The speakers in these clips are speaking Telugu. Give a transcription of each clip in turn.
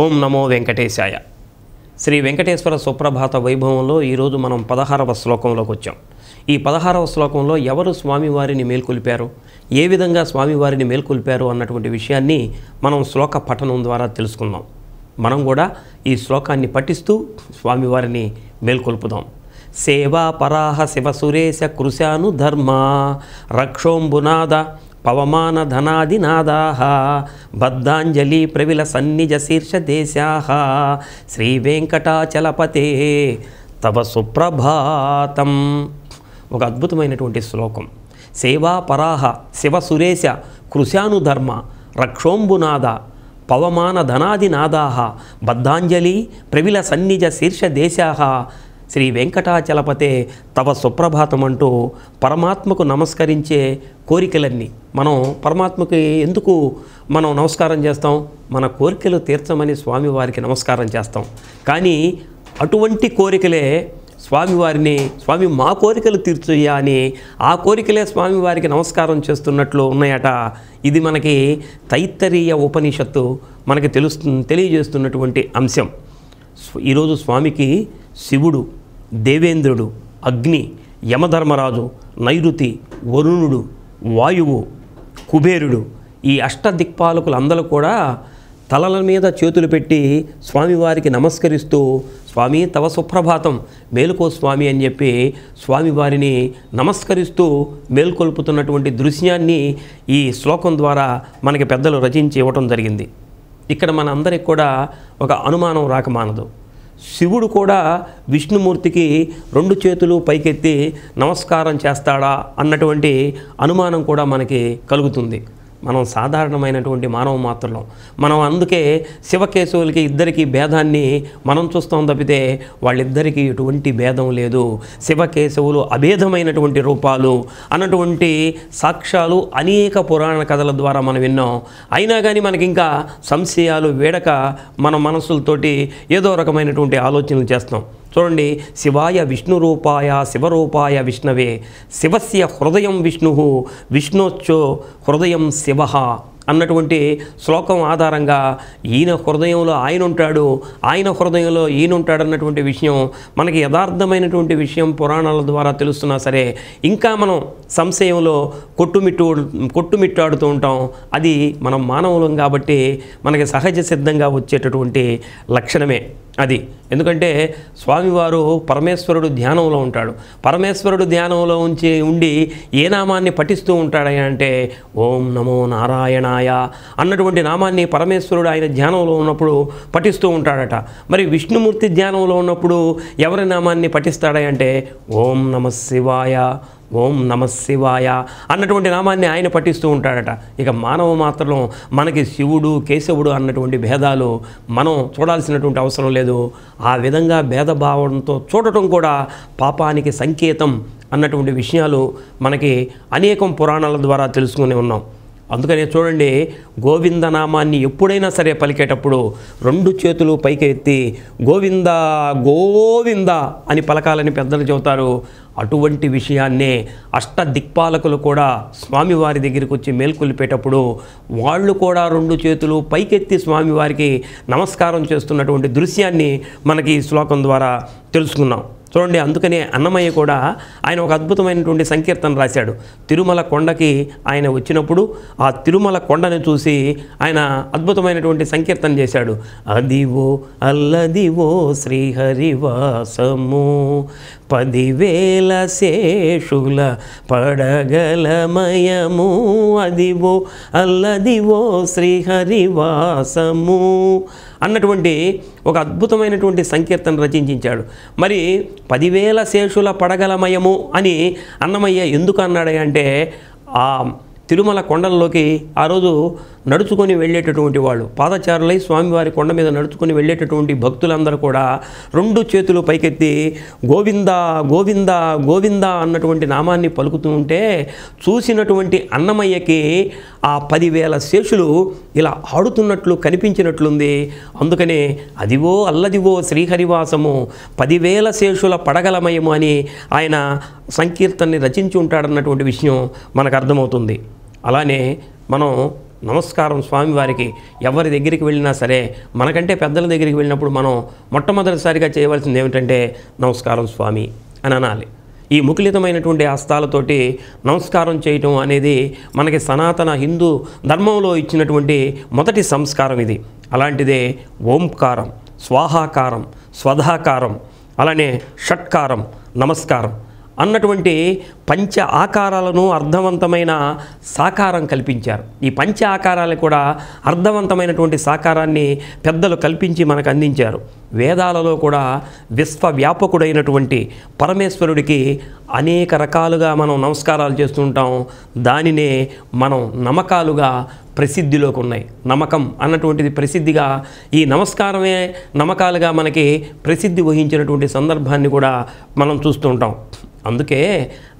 ఓం నమో వెంకటేశాయ శ్రీ వెంకటేశ్వర సుప్రభాత వైభవంలో ఈరోజు మనం పదహారవ శ్లోకంలోకి వచ్చాం ఈ పదహారవ శ్లోకంలో ఎవరు స్వామివారిని మేల్కొల్పారు ఏ విధంగా స్వామివారిని మేల్కొల్పారు అన్నటువంటి విషయాన్ని మనం శ్లోక పఠనం ద్వారా తెలుసుకుందాం మనం కూడా ఈ శ్లోకాన్ని పఠిస్తూ స్వామివారిని మేల్కొల్పుదాం సేవా పరాహ శివసురేశ కృశాను ధర్మ రక్షోంబునాద నాదాహ బద్ధాంజలి ప్రవిల సన్నిజ శీర్ష శ్రీ శ్రీవేంకటాచలపతే తవ సుప్రభాతం ఒక అద్భుతమైనటువంటి శ్లోకం సేవా పరాహ శివ సురేశ కృశానుధర్మ రక్షోంబునాద పవమాన నాదాహ బద్ధాంజలి ప్రవిల సన్నిజ శీర్ష శీర్షదేశాహ శ్రీ వెంకటాచలపతే తవ సుప్రభాతం అంటూ పరమాత్మకు నమస్కరించే కోరికలన్నీ మనం పరమాత్మకి ఎందుకు మనం నమస్కారం చేస్తాం మన కోరికలు తీర్చమని స్వామివారికి నమస్కారం చేస్తాం కానీ అటువంటి కోరికలే స్వామివారిని స్వామి మా కోరికలు తీర్చుయ్యా అని ఆ కోరికలే స్వామివారికి నమస్కారం చేస్తున్నట్లు ఉన్నాయట ఇది మనకి తైత్తరీయ ఉపనిషత్తు మనకి తెలుస్తు తెలియజేస్తున్నటువంటి అంశం ఈరోజు స్వామికి శివుడు దేవేంద్రుడు అగ్ని యమధర్మరాజు నైరుతి వరుణుడు వాయువు కుబేరుడు ఈ అష్టదిక్పాలకులందరూ కూడా తలల మీద చేతులు పెట్టి స్వామివారికి నమస్కరిస్తూ స్వామి తవ సుప్రభాతం మేలుకో స్వామి అని చెప్పి స్వామివారిని నమస్కరిస్తూ మేల్కొల్పుతున్నటువంటి దృశ్యాన్ని ఈ శ్లోకం ద్వారా మనకి పెద్దలు రచించి ఇవ్వటం జరిగింది ఇక్కడ అందరికి కూడా ఒక అనుమానం రాకమానదు శివుడు కూడా విష్ణుమూర్తికి రెండు చేతులు పైకెత్తి నమస్కారం చేస్తాడా అన్నటువంటి అనుమానం కూడా మనకి కలుగుతుంది మనం సాధారణమైనటువంటి మానవ మాత్రం మనం అందుకే శివకేశవులకి ఇద్దరికీ భేదాన్ని మనం చూస్తాం తప్పితే వాళ్ళిద్దరికీ ఎటువంటి భేదం లేదు శివకేశవులు అభేదమైనటువంటి రూపాలు అన్నటువంటి సాక్ష్యాలు అనేక పురాణ కథల ద్వారా మనం విన్నాం అయినా కానీ మనకి ఇంకా సంశయాలు వేడక మన మనసులతోటి ఏదో రకమైనటువంటి ఆలోచనలు చేస్తాం చూడండి శివాయ విష్ణు రూపాయ శివరూపాయ విష్ణవే శివస్య హృదయం విష్ణు విష్ణోచ్చో హృదయం శివ అన్నటువంటి శ్లోకం ఆధారంగా ఈయన హృదయంలో ఆయన ఉంటాడు ఆయన హృదయంలో ఈయన ఉంటాడు అన్నటువంటి విషయం మనకి యథార్థమైనటువంటి విషయం పురాణాల ద్వారా తెలుస్తున్నా సరే ఇంకా మనం సంశయంలో కొట్టుమిట్టు కొట్టుమిట్టాడుతూ ఉంటాం అది మనం మానవులం కాబట్టి మనకి సహజ సిద్ధంగా వచ్చేటటువంటి లక్షణమే అది ఎందుకంటే స్వామివారు పరమేశ్వరుడు ధ్యానంలో ఉంటాడు పరమేశ్వరుడు ధ్యానంలో ఉంచి ఉండి ఏ నామాన్ని పఠిస్తూ అంటే ఓం నమో నారాయణాయ అన్నటువంటి నామాన్ని పరమేశ్వరుడు ఆయన ధ్యానంలో ఉన్నప్పుడు పఠిస్తూ ఉంటాడట మరి విష్ణుమూర్తి ధ్యానంలో ఉన్నప్పుడు ఎవరి నామాన్ని పఠిస్తాడంటే ఓం నమ శివాయ ఓం నమ శివాయ అన్నటువంటి నామాన్ని ఆయన పఠిస్తూ ఉంటాడట ఇక మానవ మాత్రం మనకి శివుడు కేశవుడు అన్నటువంటి భేదాలు మనం చూడాల్సినటువంటి అవసరం లేదు ఆ విధంగా భేదభావంతో చూడటం కూడా పాపానికి సంకేతం అన్నటువంటి విషయాలు మనకి అనేకం పురాణాల ద్వారా తెలుసుకుని ఉన్నాం అందుకనే చూడండి గోవిందనామాన్ని ఎప్పుడైనా సరే పలికేటప్పుడు రెండు చేతులు పైకి ఎత్తి గోవింద గోవింద అని పలకాలని పెద్దలు చెబుతారు అటువంటి విషయాన్నే అష్ట దిక్పాలకులు కూడా స్వామివారి దగ్గరికి వచ్చి మేల్కొల్పేటప్పుడు వాళ్ళు కూడా రెండు చేతులు పైకెత్తి స్వామివారికి నమస్కారం చేస్తున్నటువంటి దృశ్యాన్ని మనకి ఈ శ్లోకం ద్వారా తెలుసుకున్నాం చూడండి అందుకనే అన్నమయ్య కూడా ఆయన ఒక అద్భుతమైనటువంటి సంకీర్తన రాశాడు తిరుమల కొండకి ఆయన వచ్చినప్పుడు ఆ తిరుమల కొండను చూసి ఆయన అద్భుతమైనటువంటి సంకీర్తన చేశాడు అదివో అల్లదివో శ్రీహరివాసము పదివేల శేషుల పడగలమయము అదివో అల్లదివో శ్రీహరివాసము అన్నటువంటి ఒక అద్భుతమైనటువంటి సంకీర్తన రచించాడు మరి పదివేల శేషుల పడగలమయము అని అన్నమయ్య ఎందుకు అన్నాడే అంటే ఆ తిరుమల కొండల్లోకి ఆ రోజు నడుచుకొని వెళ్ళేటటువంటి వాళ్ళు పాదచారులై స్వామివారి కొండ మీద నడుచుకొని వెళ్ళేటటువంటి భక్తులందరూ కూడా రెండు చేతులు పైకెత్తి గోవింద గోవింద గోవింద అన్నటువంటి నామాన్ని పలుకుతూ ఉంటే చూసినటువంటి అన్నమయ్యకి ఆ పదివేల శేషులు ఇలా ఆడుతున్నట్లు కనిపించినట్లుంది అందుకనే అదివో అల్లదివో శ్రీహరివాసము పదివేల శేషుల పడగలమయము అని ఆయన సంకీర్తన్ని రచించి ఉంటాడన్నటువంటి విషయం మనకు అర్థమవుతుంది అలానే మనం నమస్కారం స్వామివారికి ఎవరి దగ్గరికి వెళ్ళినా సరే మనకంటే పెద్దల దగ్గరికి వెళ్ళినప్పుడు మనం మొట్టమొదటిసారిగా చేయవలసింది ఏమిటంటే నమస్కారం స్వామి అని అనాలి ఈ ముఖలితమైనటువంటి హస్తాలతోటి నమస్కారం చేయటం అనేది మనకి సనాతన హిందూ ధర్మంలో ఇచ్చినటువంటి మొదటి సంస్కారం ఇది అలాంటిదే ఓంకారం స్వాహాకారం స్వధాకారం అలానే షట్కారం నమస్కారం అన్నటువంటి పంచ ఆకారాలను అర్థవంతమైన సాకారం కల్పించారు ఈ పంచ ఆకారాలు కూడా అర్థవంతమైనటువంటి సాకారాన్ని పెద్దలు కల్పించి మనకు అందించారు వేదాలలో కూడా విశ్వవ్యాపకుడైనటువంటి పరమేశ్వరుడికి అనేక రకాలుగా మనం నమస్కారాలు చేస్తుంటాం దానినే మనం నమ్మకాలుగా ప్రసిద్ధిలోకి ఉన్నాయి నమ్మకం అన్నటువంటిది ప్రసిద్ధిగా ఈ నమస్కారమే నమ్మకాలుగా మనకి ప్రసిద్ధి వహించినటువంటి సందర్భాన్ని కూడా మనం చూస్తుంటాం అందుకే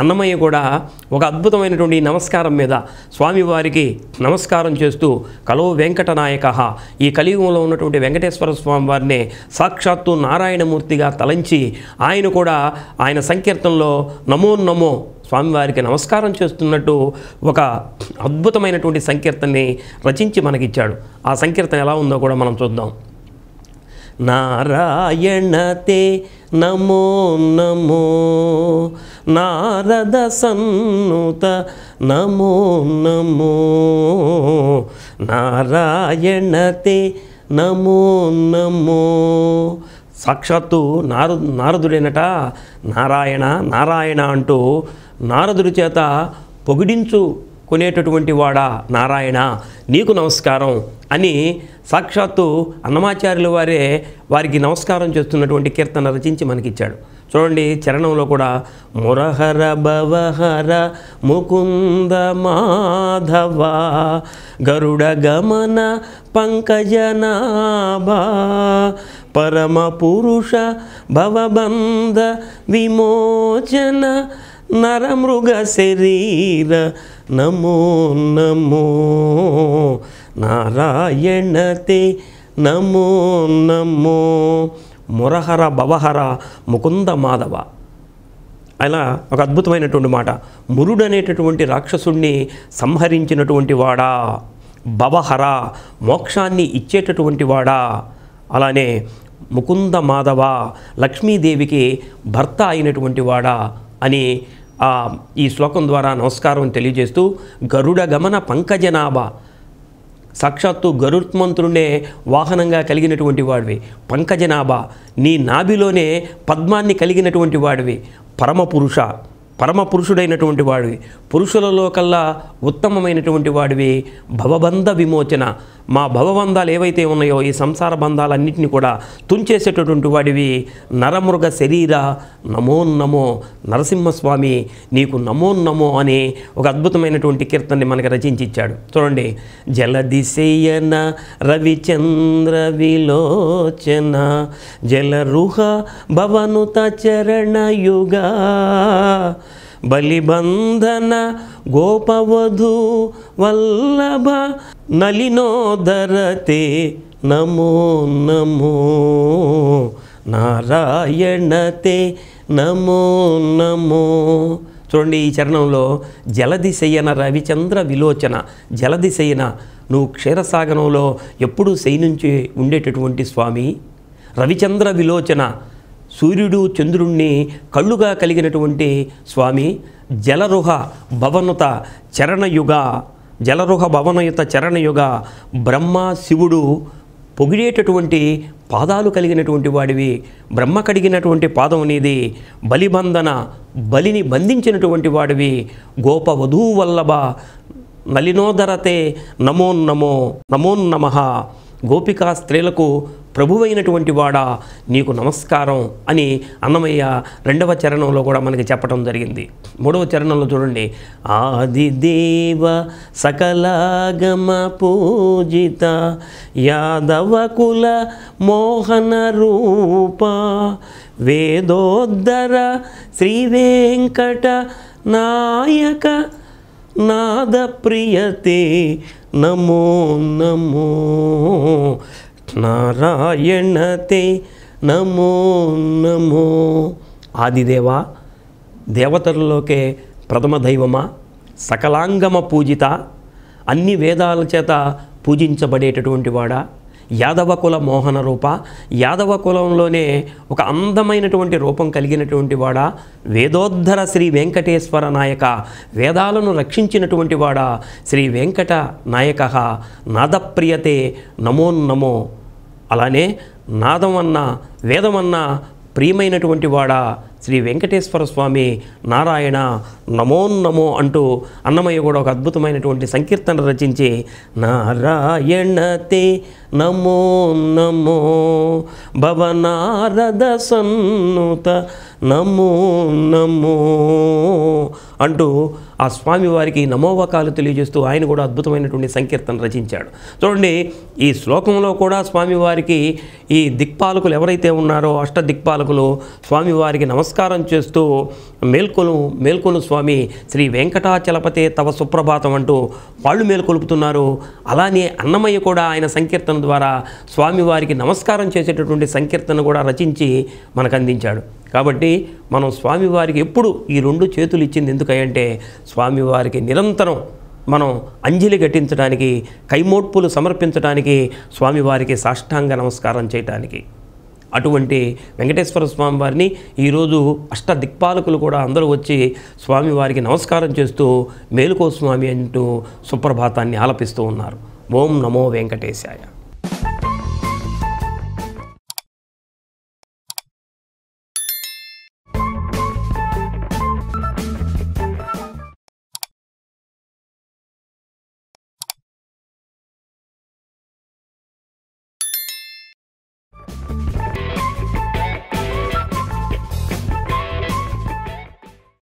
అన్నమయ్య కూడా ఒక అద్భుతమైనటువంటి నమస్కారం మీద స్వామివారికి నమస్కారం చేస్తూ కలో వెంకటనాయక ఈ కలియుగంలో ఉన్నటువంటి వెంకటేశ్వర స్వామి వారిని సాక్షాత్తు నారాయణమూర్తిగా తలంచి ఆయన కూడా ఆయన సంకీర్తనలో నమో నమో స్వామివారికి నమస్కారం చేస్తున్నట్టు ఒక అద్భుతమైనటువంటి సంకీర్తనని రచించి మనకిచ్చాడు ఆ సంకీర్తన ఎలా ఉందో కూడా మనం చూద్దాం నారాయణతే నమో నమో నారద సన్నుత నమో నమో నారాయణతే నమో నమో సాక్షాత్తు నారు నారదుడేనట నారాయణ నారాయణ అంటూ నారదుడి చేత పొగిడించు కొనేటటువంటి వాడా నారాయణ నీకు నమస్కారం అని సాక్షాత్తు అన్నమాచార్యుల వారే వారికి నమస్కారం చేస్తున్నటువంటి కీర్తన రచించి మనకిచ్చాడు చూడండి చరణంలో కూడా మురహర భవహర ముకుంద మాధవ గరుడ గమన పంకజనాభా పరమ పురుష భవబంధ విమోచన నరమృగ శరీర నమో నమో నారాయణతే నమో నమో మురహర భవహర ముకుంద మాధవ అలా ఒక అద్భుతమైనటువంటి మాట మురుడు అనేటటువంటి రాక్షసుణ్ణి సంహరించినటువంటి వాడా భవహర మోక్షాన్ని ఇచ్చేటటువంటి వాడా అలానే ముకుంద మాధవ లక్ష్మీదేవికి భర్త అయినటువంటి వాడా అని ఈ శ్లోకం ద్వారా నమస్కారం తెలియజేస్తూ గరుడ గమన పంకజనాభ సాక్షాత్తు గరుత్మంతుడే వాహనంగా కలిగినటువంటి వాడివి పంకజనాభ నీ నాభిలోనే పద్మాన్ని కలిగినటువంటి వాడివి పరమపురుష పరమపురుషుడైనటువంటి వాడివి పురుషులలో కల్లా ఉత్తమమైనటువంటి వాడివి భవబంధ విమోచన మా భవబంధాలు ఏవైతే ఉన్నాయో ఈ సంసార బంధాలన్నింటినీ కూడా తుంచేసేటటువంటి వాడివి నరమృగ శరీర నమో నమో నరసింహస్వామి నీకు నమో నమో అని ఒక అద్భుతమైనటువంటి కీర్తనని మనకి రచించి ఇచ్చాడు చూడండి జలదిశయన రవిచంద్ర విలోచన జలరుహ భవనుత చరణయుగా బలిబంధన గోపవధు వల్లభ నలినోదరతే నమో నమో నారాయణతే నమో నమో చూడండి ఈ చరణంలో జలదిశయన రవిచంద్ర విలోచన జలదిశయన నువ్వు క్షీరసాగరంలో ఎప్పుడూ నుంచి ఉండేటటువంటి స్వామి రవిచంద్ర విలోచన సూర్యుడు చంద్రుణ్ణి కళ్ళుగా కలిగినటువంటి స్వామి జలరుహ భవనుత చరణయుగ జలరుహ భవనయుత చరణయుగ బ్రహ్మ శివుడు పొగిడేటటువంటి పాదాలు కలిగినటువంటి వాడివి బ్రహ్మ కడిగినటువంటి పాదం అనేది బలిబంధన బలిని బంధించినటువంటి వాడివి గోప వల్లభ నలినోదరతే నమో నమో గోపికా స్త్రీలకు ప్రభువైనటువంటి వాడా నీకు నమస్కారం అని అన్నమయ్య రెండవ చరణంలో కూడా మనకి చెప్పడం జరిగింది మూడవ చరణంలో చూడండి ఆదిదేవ సకలాగమ పూజిత యాదవ కుల మోహన రూప వేదోద్ధర శ్రీ వెంకట నాయక నాద ప్రియతే నమో నమో నారాయణ తే నమో నమో ఆదిదేవ దేవతలలోకే ప్రథమ దైవమా సకలాంగమ పూజిత అన్ని వేదాల చేత పూజించబడేటటువంటి వాడా యాదవ కుల మోహన రూప యాదవ కులంలోనే ఒక అందమైనటువంటి రూపం కలిగినటువంటి వాడా వేదోద్ధర శ్రీ వెంకటేశ్వర నాయక వేదాలను రక్షించినటువంటి వాడా శ్రీ వెంకట నాయక నాదప్రియతే నమో నమో అలానే నాదం అన్న వేదమన్న ప్రియమైనటువంటి వాడా శ్రీ వెంకటేశ్వర స్వామి నారాయణ నమో నమో అంటూ అన్నమయ్య కూడా ఒక అద్భుతమైనటువంటి సంకీర్తన రచించి నారాయణతే నమో నమో భవనారద సన్నుత నమో నమో అంటూ ఆ స్వామివారికి నమోవకాలు తెలియజేస్తూ ఆయన కూడా అద్భుతమైనటువంటి సంకీర్తన రచించాడు చూడండి ఈ శ్లోకంలో కూడా స్వామివారికి ఈ దిక్పాలకులు ఎవరైతే ఉన్నారో అష్ట దిక్పాలకులు స్వామివారికి నమస్కారం నమస్కారం చేస్తూ మేల్కొను మేల్కొను స్వామి శ్రీ వెంకటాచలపతే తవ సుప్రభాతం అంటూ వాళ్ళు మేల్కొలుపుతున్నారు అలానే అన్నమయ్య కూడా ఆయన సంకీర్తన ద్వారా స్వామివారికి నమస్కారం చేసేటటువంటి సంకీర్తన కూడా రచించి మనకు అందించాడు కాబట్టి మనం స్వామివారికి ఎప్పుడు ఈ రెండు చేతులు ఇచ్చింది ఎందుకంటే స్వామివారికి నిరంతరం మనం అంజలి ఘటించడానికి కైమోట్పులు సమర్పించడానికి స్వామివారికి సాష్టాంగ నమస్కారం చేయటానికి అటువంటి వెంకటేశ్వర స్వామి వారిని ఈరోజు అష్ట దిక్పాలకులు కూడా అందరూ వచ్చి స్వామి వారికి నమస్కారం చేస్తూ మేలుకో స్వామి అంటూ సుప్రభాతాన్ని ఆలపిస్తూ ఉన్నారు ఓం నమో వెంకటేశాయ